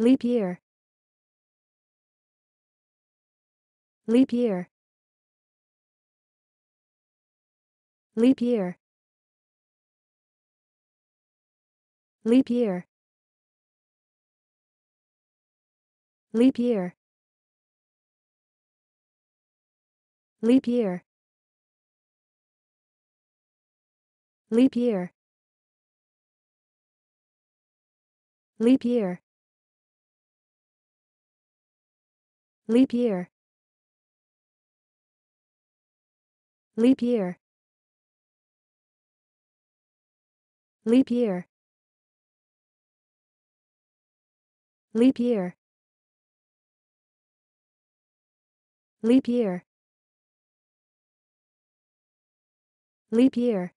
Leap year. Leap year. Leap year. Leap year. Leap year. Leap year. Leap year. Leap year. Leap year. Leap year. Leap year. Leap year. Leap year. Leap year.